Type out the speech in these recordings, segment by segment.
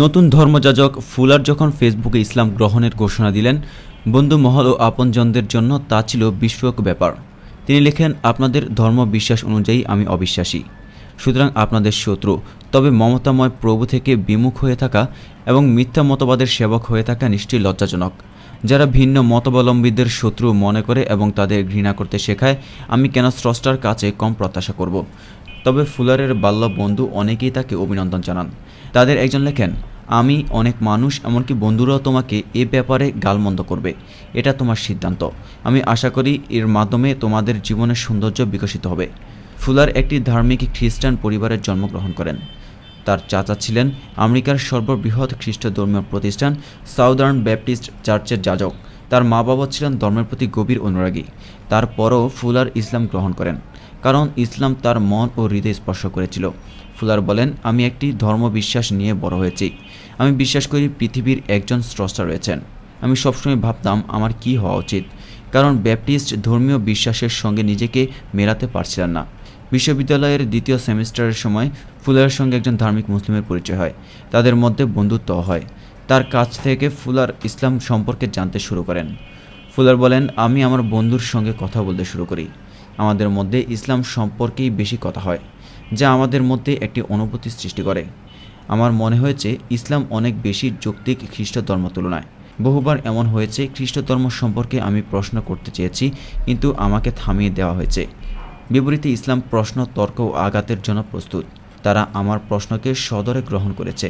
নতুন ধর্মযাজক ফুলার যখন ফেসবুকে ইসলাম গ্রহণের ঘোষণা দিলেন বন্ধু মহল ও আপনজনদের জন্য তা ছিল বিস্ময়ক ব্যাপার তিনি লেখেন আপনাদের ধর্ম বিশ্বাস অনুযায়ী আমি অবিশ্বাসী সুতরাং আপনাদের শত্রু তবে মমতাময় প্রভু থেকে বিমুখ হয়ে থাকা এবং মিথ্যা মতবাদের সেবক হয়ে থাকা নিশ্চয়ই লজ্জাজনক যারা ভিন্ন মতাবলম্বীদের শত্রু মনে করে এবং তাদের ঘৃণা করতে শেখায় আমি কেন স্রষ্টার কাছে কম প্রত্যাশা করব তবে ফুলারের বাল্য বন্ধু অনেকেই তাকে অভিনন্দন জানান তাদের একজন লেখেন আমি অনেক মানুষ এমনকি বন্ধুরাও তোমাকে এ ব্যাপারে গালমন্দ করবে এটা তোমার সিদ্ধান্ত আমি আশা করি এর মাধ্যমে তোমাদের জীবনের সৌন্দর্য বিকশিত হবে ফুলার একটি ধার্মিক খ্রিস্টান পরিবারের জন্মগ্রহণ করেন তার চাচা ছিলেন আমেরিকার সর্ববৃহৎ খ্রিস্ট ধর্মীয় প্রতিষ্ঠান সাউদার্ন ব্যাপটিস্ট চার্চের যাজক তার মা বাবা ছিলেন ধর্মের প্রতি গভীর অনুরাগী তারপরও ফুলার ইসলাম গ্রহণ করেন কারণ ইসলাম তার মন ও হৃদয় স্পর্শ করেছিল ফুলার বলেন আমি একটি ধর্মবিশ্বাস নিয়ে বড় হয়েছি আমি বিশ্বাস করি পৃথিবীর একজন স্রষ্টা রয়েছেন আমি সবসময় ভাবতাম আমার কি হওয়া উচিত কারণ ব্যাপটিস্ট ধর্মীয় বিশ্বাসের সঙ্গে নিজেকে মেলাতে পারছিলেন না বিশ্ববিদ্যালয়ের দ্বিতীয় সেমিস্টারের সময় ফুলারের সঙ্গে একজন ধার্মিক মুসলিমের পরিচয় হয় তাদের মধ্যে বন্ধুত্ব হয় তার কাছ থেকে ফুলার ইসলাম সম্পর্কে জানতে শুরু করেন ফুলার বলেন আমি আমার বন্ধুর সঙ্গে কথা বলতে শুরু করি আমাদের মধ্যে ইসলাম সম্পর্কেই বেশি কথা হয় যা আমাদের মধ্যে একটি অনুভূতি সৃষ্টি করে আমার মনে হয়েছে ইসলাম অনেক বেশি যৌক্তিক খ্রিস্ট ধর্ম তুলনায় বহুবার এমন হয়েছে খ্রিস্ট ধর্ম সম্পর্কে আমি প্রশ্ন করতে চেয়েছি কিন্তু আমাকে থামিয়ে দেওয়া হয়েছে বিপরীতে ইসলাম প্রশ্ন তর্ক ও আঘাতের জন্য প্রস্তুত তারা আমার প্রশ্নকে সদরে গ্রহণ করেছে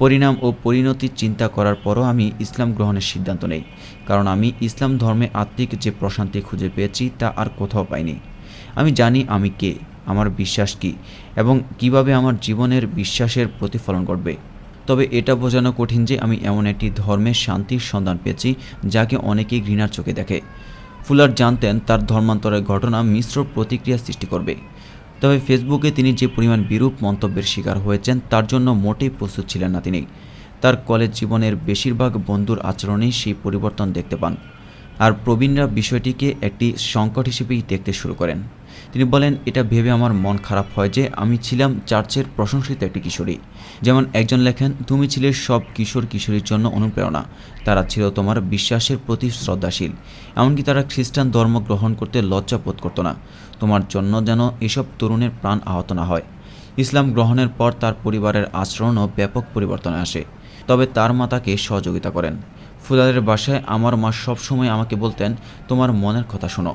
পরিণাম ও পরিণতির চিন্তা করার পরও আমি ইসলাম গ্রহণের সিদ্ধান্ত নেই কারণ আমি ইসলাম ধর্মে আত্মিক যে প্রশান্তি খুঁজে পেয়েছি তা আর কোথাও পাইনি আমি জানি আমি কে আমার বিশ্বাস কি এবং কিভাবে আমার জীবনের বিশ্বাসের প্রতিফলন করবে তবে এটা বোঝানো কঠিন যে আমি এমন একটি ধর্মের শান্তির সন্ধান পেয়েছি যাকে অনেকেই ঘৃণার চোখে দেখে ফুলার জানতেন তার ধর্মান্তরের ঘটনা মিশ্র প্রতিক্রিয়া সৃষ্টি করবে তবে ফেসবুকে তিনি যে পরিমাণ বিরূপ মন্তব্যের শিকার হয়েছেন তার জন্য মোটেই প্রস্তুত ছিলেন না তিনি তার কলেজ জীবনের বেশিরভাগ বন্ধুর আচরণেই সেই পরিবর্তন দেখতে পান আর প্রবীণরা বিষয়টিকে একটি সংকট হিসেবেই দেখতে শুরু করেন তিনি বলেন এটা ভেবে আমার মন খারাপ হয় যে আমি ছিলাম চার্চের প্রশংসিত একটি কিশোরী যেমন একজন লেখেন তুমি ছিলে সব কিশোর কিশোরীর জন্য অনুপ্রেরণা তারা ছিল তোমার বিশ্বাসের প্রতি শ্রদ্ধাশীল এমনকি তারা খ্রিস্টান ধর্ম গ্রহণ করতে লজ্জা বোধ করতো না তোমার জন্য যেন এসব তরুণের প্রাণ আহত না হয় ইসলাম গ্রহণের পর তার পরিবারের আচরণও ব্যাপক পরিবর্তনে আসে তবে তার মাতাকে সহযোগিতা করেন ফুদাদের বাসায় আমার মা সবসময় আমাকে বলতেন তোমার মনের কথা শোনো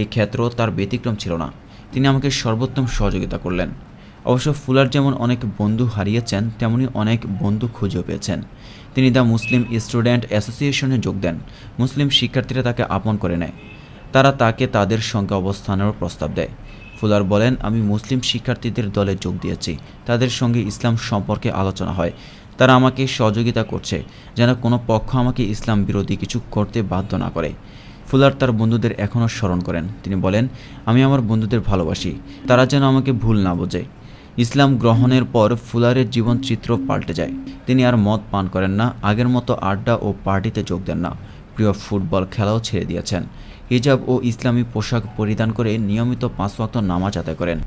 এই ক্ষেত্র তার ব্যতিক্রম ছিল না তিনি আমাকে সর্বোত্তম সহযোগিতা করলেন অবশ্য ফুলার যেমন অনেক বন্ধু হারিয়েছেন তেমনি অনেক বন্ধু খুঁজেও পেয়েছেন তিনি দ্য মুসলিম স্টুডেন্ট অ্যাসোসিয়েশনে যোগ দেন মুসলিম শিক্ষার্থীরা তাকে আপন করে নেয় তারা তাকে তাদের সঙ্গে অবস্থানেরও প্রস্তাব দেয় ফুলার বলেন আমি মুসলিম শিক্ষার্থীদের দলে যোগ দিয়েছি তাদের সঙ্গে ইসলাম সম্পর্কে আলোচনা হয় তারা আমাকে সহযোগিতা করছে যেন কোনো পক্ষ আমাকে ইসলাম বিরোধী কিছু করতে বাধ্য না করে ফুলার তার বন্ধুদের এখনও স্মরণ করেন তিনি বলেন আমি আমার বন্ধুদের ভালোবাসি তারা যেন আমাকে ভুল না বোঝে ইসলাম গ্রহণের পর ফুলারের জীবন চিত্র পাল্টে যায় তিনি আর মদ পান করেন না আগের মতো আড্ডা ও পার্টিতে যোগ দেন না প্রিয় ফুটবল খেলাও ছেড়ে দিয়েছেন হিজাব ও ইসলামী পোশাক পরিধান করে নিয়মিত পাঁচ ওয়াক্ত নামাজ আদায় করেন